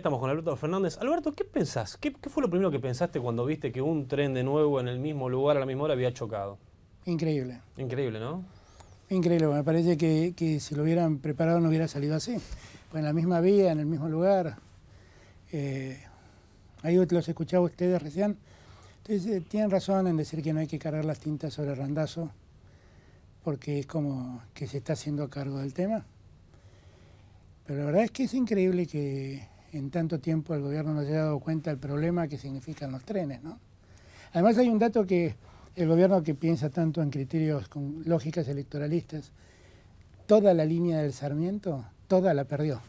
Estamos con Alberto Fernández. Alberto, ¿qué pensás? ¿Qué, fue lo primero que pensaste cuando viste que un tren de nuevo en el mismo lugar a la misma hora había chocado? Increíble. Increíble, ¿no? Increíble. Me parece que, que si lo hubieran preparado no hubiera salido así. Pues en la misma vía, en el mismo lugar. Eh, ahí los escuchaba ustedes recién. Entonces, eh, tienen razón en decir que no hay que cargar las tintas sobre el randazo, porque es como que se está haciendo a cargo del tema. Pero la verdad es que es increíble que en tanto tiempo el gobierno no se ha dado cuenta del problema que significan los trenes. ¿no? Además hay un dato que el gobierno que piensa tanto en criterios con lógicas electoralistas, toda la línea del Sarmiento, toda la perdió.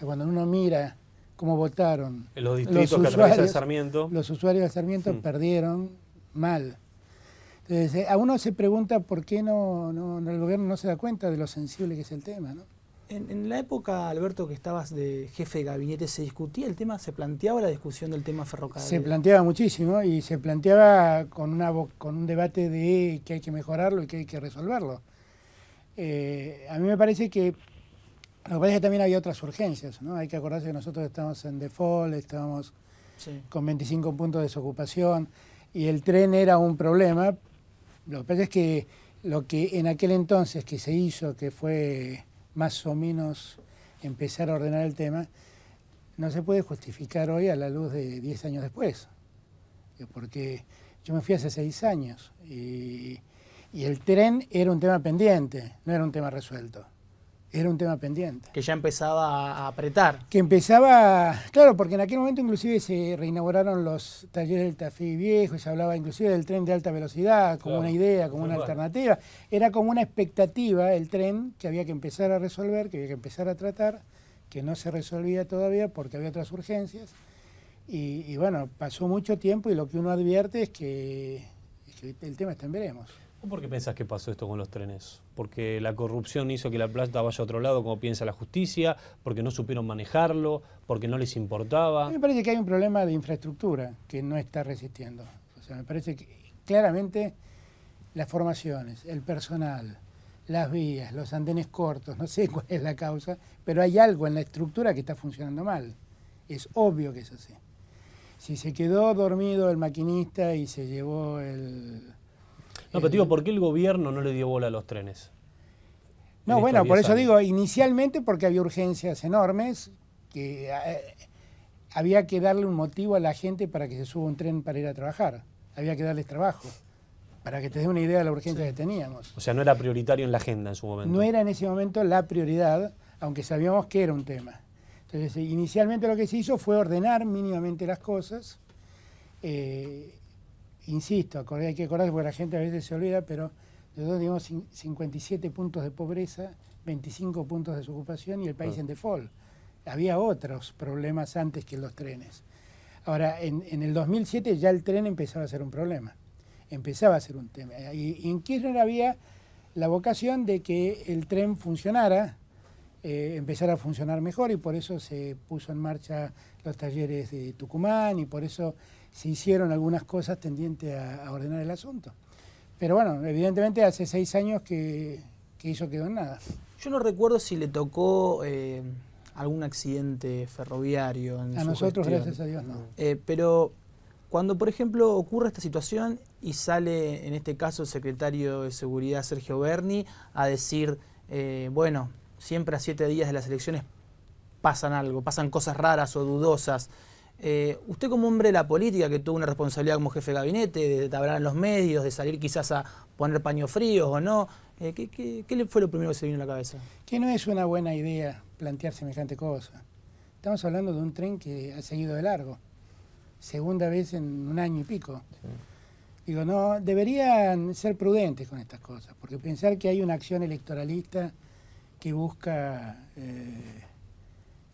cuando uno mira cómo votaron los, usuarios, del Sarmiento. Los usuarios del Sarmiento mm. perdieron mal. Entonces, eh, a uno se pregunta por qué no, el gobierno no se da cuenta de lo sensible que es el tema, ¿no? En, la época, Alberto, que estabas de jefe de gabinete, ¿se discutía el tema? ¿Se planteaba la discusión del tema ferrocarril? Se planteaba muchísimo y se planteaba con, una, con un debate de que hay que mejorarlo y que hay que resolverlo. Eh, a mí me parece que, lo también había otras urgencias, ¿no? Hay que acordarse que nosotros estábamos en default, estábamos con 25 puntos de desocupación y el tren era un problema. Lo que pasa es que lo que en aquel entonces que se hizo, que fue más o menos empezar a ordenar el tema, no se puede justificar hoy a la luz de 10 años después. Porque yo me fui hace 6 años y, y el tren era un tema pendiente, no era un tema resuelto era un tema pendiente. Que ya empezaba a apretar. Que empezaba, claro, porque en aquel momento inclusive se reinauguraron los talleres del Tafí Viejo, se hablaba inclusive del tren de alta velocidad como una idea, como una alternativa. Era como una expectativa el tren que había que empezar a resolver, que había que empezar a tratar, que no se resolvía todavía porque había otras urgencias. Y, bueno, pasó mucho tiempo y lo que uno advierte es que el tema está en veremos por qué pensás que pasó esto con los trenes? ¿Porque la corrupción hizo que la plata vaya a otro lado como piensa la justicia? ¿Porque no supieron manejarlo? ¿Porque no les importaba? Me parece que hay un problema de infraestructura que no está resistiendo. O sea, me parece que claramente las formaciones, el personal, las vías, los andenes cortos, no sé cuál es la causa, pero hay algo en la estructura que está funcionando mal. Es obvio que es así. Si se quedó dormido el maquinista y se llevó el no, pero digo, ¿por qué el gobierno no le dio bola a los trenes? No, bueno, por eso digo, inicialmente porque había urgencias enormes, que eh, había que darle un motivo a la gente para que se suba un tren para ir a trabajar, había que darles trabajo, para que te dé una idea de la urgencia que teníamos. O sea, no era prioritario en la agenda en su momento. No era en ese momento la prioridad, aunque sabíamos que era un tema. Entonces, inicialmente lo que se hizo fue ordenar mínimamente las cosas. Eh, insisto, hay que acordarse porque la gente a veces se olvida, pero nosotros teníamos 57 puntos de pobreza, 25 puntos de desocupación y el país ah. en default. Había otros problemas antes que los trenes. Ahora, en, el 2007 ya el tren empezaba a ser un problema, empezaba a ser un tema. y en Kirchner había la vocación de que el tren funcionara, eh, empezar a funcionar mejor y por eso se puso en marcha los talleres de Tucumán y por eso se hicieron algunas cosas tendientes a, ordenar el asunto. Pero bueno, evidentemente hace seis años que, que eso quedó en nada. Yo no recuerdo si le tocó eh, algún accidente ferroviario. En a nosotros, gracias a Dios, no. Eh, pero cuando, por ejemplo, ocurre esta situación y sale, en este caso, el secretario de Seguridad, Sergio Berni, a decir, bueno, siempre a siete días de las elecciones pasan algo, pasan cosas raras o dudosas. Eh, usted como hombre de la política, que tuvo una responsabilidad como jefe de gabinete, de tablar en los medios, de salir quizás a poner paño fríos o no, eh, ¿qué, fue lo primero que se vino a la cabeza? Que no es una buena idea plantear semejante cosa. Estamos hablando de un tren que ha seguido de largo, segunda vez en un año y pico. Digo, no, deberían ser prudentes con estas cosas, porque pensar que hay una acción electoralista que busca eh,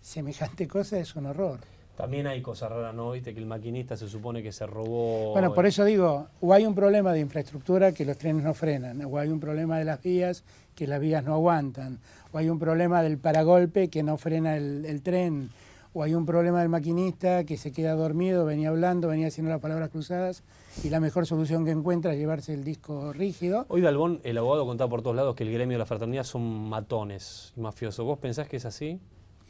semejante cosa es un horror. También hay cosas raras, ¿no? Viste que el maquinista se supone que se robó... Bueno, por eso digo, o hay un problema de infraestructura que los trenes no frenan, o hay un problema de las vías que las vías no aguantan, o hay un problema del paragolpe que no frena el tren, o hay un problema del maquinista que se queda dormido, venía hablando, venía haciendo las palabras cruzadas y la mejor solución que encuentra es llevarse el disco rígido. Hoy Dalbón, el abogado contaba por todos lados que el gremio de la fraternidad son matones y mafiosos. ¿Vos pensás que es así?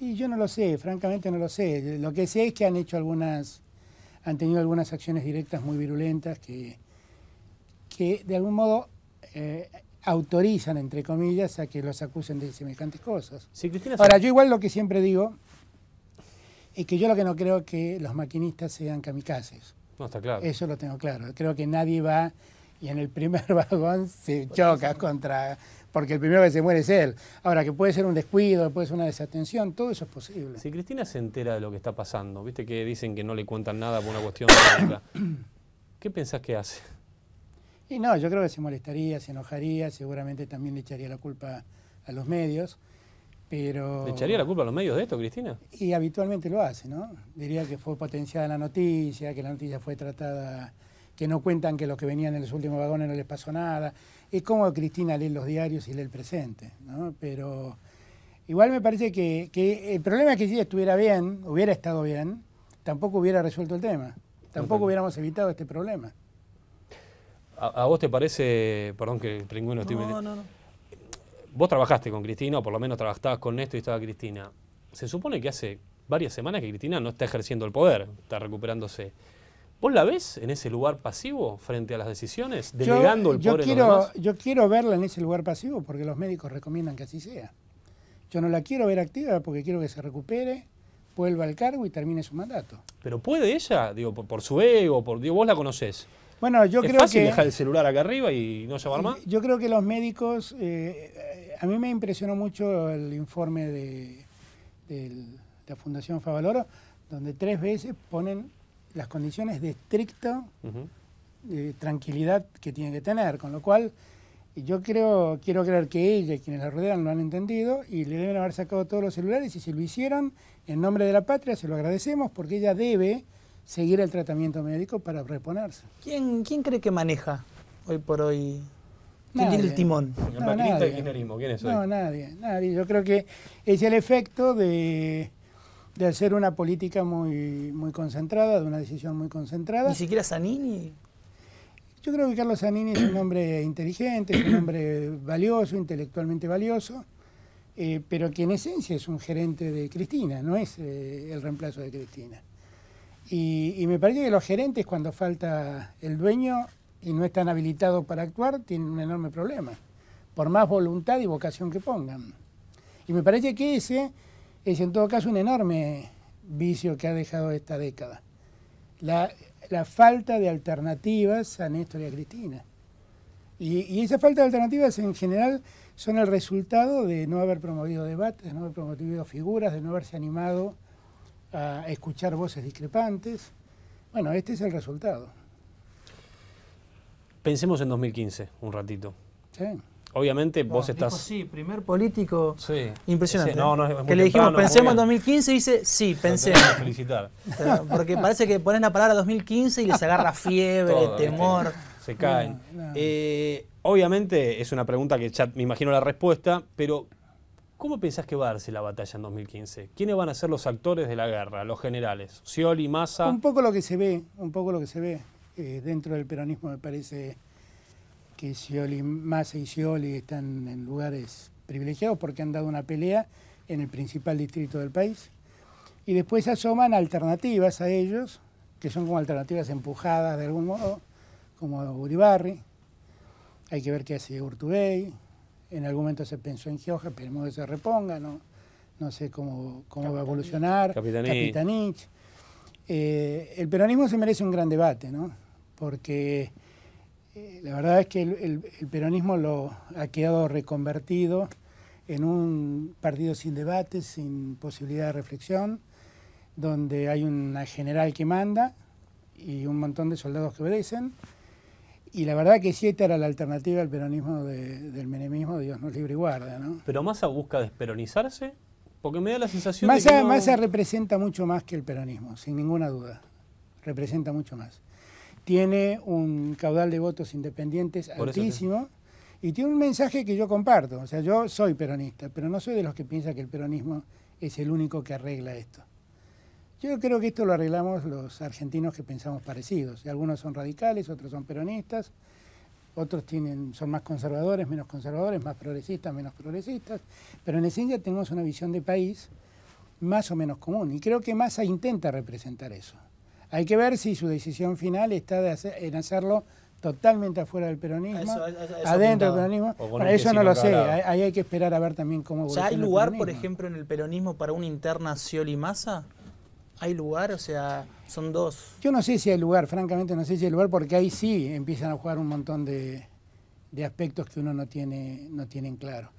Y yo no lo sé, francamente no lo sé. Lo que sé es que han hecho algunas, han tenido algunas acciones directas muy virulentas que, que de algún modo... Eh, autorizan, entre comillas, a que los acusen de semejantes cosas. Ahora, yo igual lo que siempre digo y que yo lo que no creo es que los maquinistas sean kamikazes. No, está claro. Eso lo tengo claro. Creo que nadie va y en el primer vagón se choca contra... Porque el primero que se muere es él. Ahora, que puede ser un descuido, puede ser una desatención, todo eso es posible. Si Cristina se entera de lo que está pasando, viste que dicen que no le cuentan nada por una cuestión de ¿qué pensás que hace? Y no, yo creo que se molestaría, se enojaría, seguramente también le echaría la culpa a los medios. ¿Le echaría la culpa a los medios de esto, Cristina? Y habitualmente lo hace, ¿no? Diría que fue potenciada la noticia, que la noticia fue tratada, que no cuentan que los que venían en los últimos vagones no les pasó nada. Es como Cristina lee los diarios y lee el presente, ¿no? Pero igual me parece que, el problema es que si estuviera bien, hubiera estado bien, tampoco hubiera resuelto el tema, tampoco hubiéramos evitado este problema. ¿A, vos te parece, perdón que el no, No, no, no vos trabajaste con Cristina, o por lo menos trabajabas con Néstor y estaba Cristina. Se supone que hace varias semanas que Cristina no está ejerciendo el poder, está recuperándose. ¿Vos la ves en ese lugar pasivo frente a las decisiones, delegando el poder yo quiero, en los demás? Yo quiero verla en ese lugar pasivo porque los médicos recomiendan que así sea. Yo no la quiero ver activa porque quiero que se recupere, vuelva al cargo y termine su mandato. Pero puede ella, digo, por, su ego, por, digo, vos la conocés. Bueno, yo es creo fácil que. dejar el celular acá arriba y no llevar más? Yo creo que los médicos. Eh, eh, a mí me impresionó mucho el informe de, la Fundación Favaloro, donde tres veces ponen las condiciones de estricta tranquilidad que tiene que tener, con lo cual yo creo, quiero creer que ella y quienes la rodean lo han entendido y le deben haber sacado todos los celulares y si lo hicieron, en nombre de la patria se lo agradecemos porque ella debe seguir el tratamiento médico para reponerse. ¿Quién, quién cree que maneja hoy por hoy? ¿Quién el timón? No, ¿quién es No, nadie, nadie. Yo creo que es el efecto de, de hacer una política muy, muy concentrada, de una decisión muy concentrada. ¿Ni siquiera Zanini? Yo creo que Carlos Zanini es un hombre inteligente, es un hombre valioso, intelectualmente valioso, eh, pero que en esencia es un gerente de Cristina, no es eh, el reemplazo de Cristina. Y, me parece que los gerentes, cuando falta el dueño y no están habilitados para actuar, tienen un enorme problema, por más voluntad y vocación que pongan. Y me parece que ese es en todo caso un enorme vicio que ha dejado esta década. La, falta de alternativas a Néstor y a Cristina. Y, y, esa falta de alternativas en general son el resultado de no haber promovido debates, de no haber promovido figuras, de no haberse animado a escuchar voces discrepantes. Bueno, este es el resultado. Pensemos en 2015, un ratito. Sí. Obviamente vos estás. sí, primer político sí. impresionante. que le dijimos, pensemos en 2015 y dice, sí, pensemos. felicitar. porque parece que pones la palabra 2015 y les agarra fiebre, temor. Se caen. Eh, obviamente es una pregunta que ya me imagino la respuesta, pero ¿Cómo pensás que va a darse la batalla en 2015? ¿Quiénes van a ser los actores de la guerra, los generales? ¿Scioli, Massa? Un poco lo que se ve, un poco lo que se ve. Eh, dentro del peronismo me parece que Scioli, Massa y Scioli están en lugares privilegiados porque han dado una pelea en el principal distrito del país. Y después asoman alternativas a ellos, que son como alternativas empujadas de algún modo, como Uribarri. Hay que ver qué hace Urtubey, en algún momento se pensó en Gioja, esperemos que se reponga, ¿no? sé cómo, cómo va a evolucionar. Capitanich. Eh, el peronismo se merece un gran debate, ¿no? Porque eh, la verdad es que el, peronismo lo ha quedado reconvertido en un partido sin debate, sin posibilidad de reflexión, donde hay una general que manda y un montón de soldados que obedecen. Y la verdad que siete era la alternativa al peronismo del del no es libre guarda, ¿no? Pero Massa busca desperonizarse, porque me da la sensación de que Massa representa mucho más que el peronismo, sin ninguna duda. Representa mucho más. Tiene un caudal de votos independientes altísimo y tiene un mensaje que yo comparto. O sea, yo soy peronista, pero no soy de los que piensa que el peronismo es el único que arregla esto. Yo creo que esto lo arreglamos los argentinos que pensamos parecidos. Algunos son radicales, otros son peronistas, otros tienen, son más conservadores, menos conservadores, más progresistas, menos progresistas, pero en esencia tenemos una visión de país más o menos común y creo que Massa intenta representar eso. Hay que ver si su decisión final está en hacerlo totalmente afuera del peronismo, adentro del peronismo. eso no lo sé, ahí hay, que esperar a ver también cómo... O ¿Hay lugar, por ejemplo, en el peronismo para una interna Scioli-Massa? ¿Hay lugar? O sea, son dos. Yo no sé si hay lugar, francamente no sé si hay lugar, porque ahí sí empiezan a jugar un montón de, aspectos que uno no tiene, no tienen claro.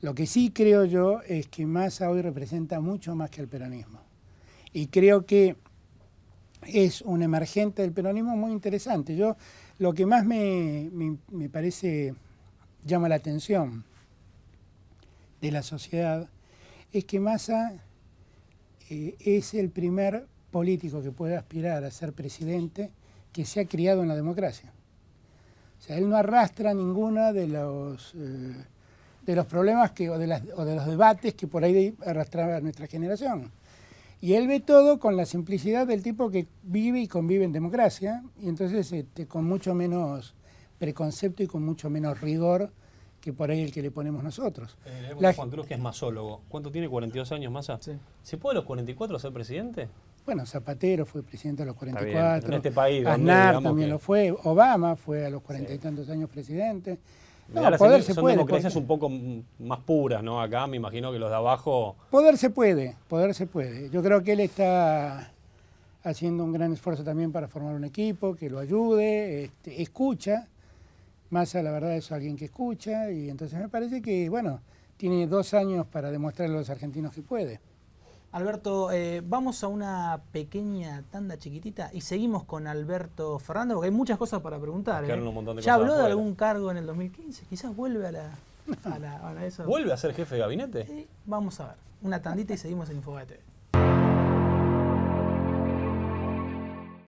Lo que sí creo yo es que Massa hoy representa mucho más que el peronismo. Y creo que es un emergente del peronismo muy interesante. Yo lo que más me, me parece llama la atención de la sociedad es que Massa eh, es el primer político que puede aspirar a ser presidente que se ha criado en la democracia. O sea, él no arrastra ninguna de los, eh, de los problemas que, o de, los debates que por ahí arrastraba nuestra generación. Y él ve todo con la simplicidad del tipo que vive y convive en democracia, y entonces este, con mucho menos preconcepto y con mucho menos rigor que por ahí el que le ponemos nosotros. Eh, la, Juan Cruz, que es masólogo, ¿cuánto tiene? ¿42 años más? ¿Se puede a los 44 ser presidente? Bueno, Zapatero fue presidente a los 44. En este país. Aznar también lo fue. Obama fue a los cuarenta y tantos años presidente. No, poder se son puede. democracias pues. un poco más puras, ¿no? Acá me imagino que los de abajo. Poder se puede, poder se puede. Yo creo que él está haciendo un gran esfuerzo también para formar un equipo que lo ayude, este, escucha. Massa, la verdad, es alguien que escucha y entonces me parece que, bueno, tiene dos años para demostrarle a los argentinos que puede. Alberto, eh, vamos a una pequeña tanda chiquitita y seguimos con Alberto Fernando porque hay muchas cosas para preguntar. ¿eh? ¿Ya habló de algún cargo en el 2015? Quizás vuelve a la... ¿Vuelve a ser jefe de gabinete? Sí, vamos a ver. Una tandita y seguimos en Infogate.